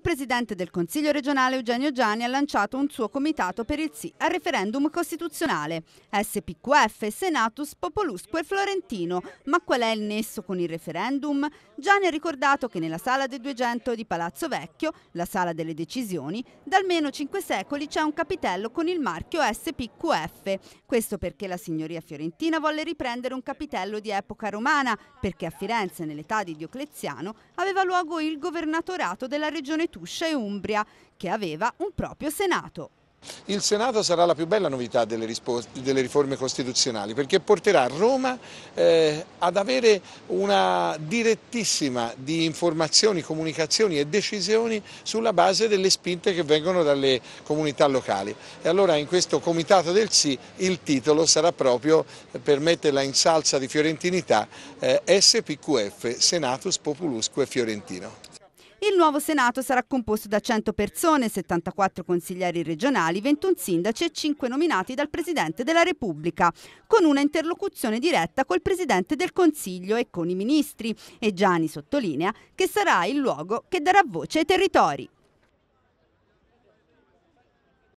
Il presidente del Consiglio regionale Eugenio Gianni ha lanciato un suo comitato per il sì al referendum costituzionale. SPQF, Senatus, Populusque Florentino. Ma qual è il nesso con il referendum? Gianni ha ricordato che nella sala del 200 di Palazzo Vecchio, la sala delle decisioni, da almeno cinque secoli c'è un capitello con il marchio SPQF. Questo perché la signoria fiorentina volle riprendere un capitello di epoca romana, perché a Firenze, nell'età di Diocleziano, aveva luogo il governatorato della regione Tuscia e Umbria, che aveva un proprio Senato. Il Senato sarà la più bella novità delle, delle riforme costituzionali perché porterà Roma eh, ad avere una direttissima di informazioni, comunicazioni e decisioni sulla base delle spinte che vengono dalle comunità locali. E allora in questo Comitato del Sì il titolo sarà proprio, eh, per metterla in salsa di fiorentinità, eh, SPQF, Senatus Populusque Fiorentino. Il nuovo Senato sarà composto da 100 persone, 74 consiglieri regionali, 21 sindaci e 5 nominati dal Presidente della Repubblica, con una interlocuzione diretta col Presidente del Consiglio e con i ministri. E Gianni sottolinea che sarà il luogo che darà voce ai territori.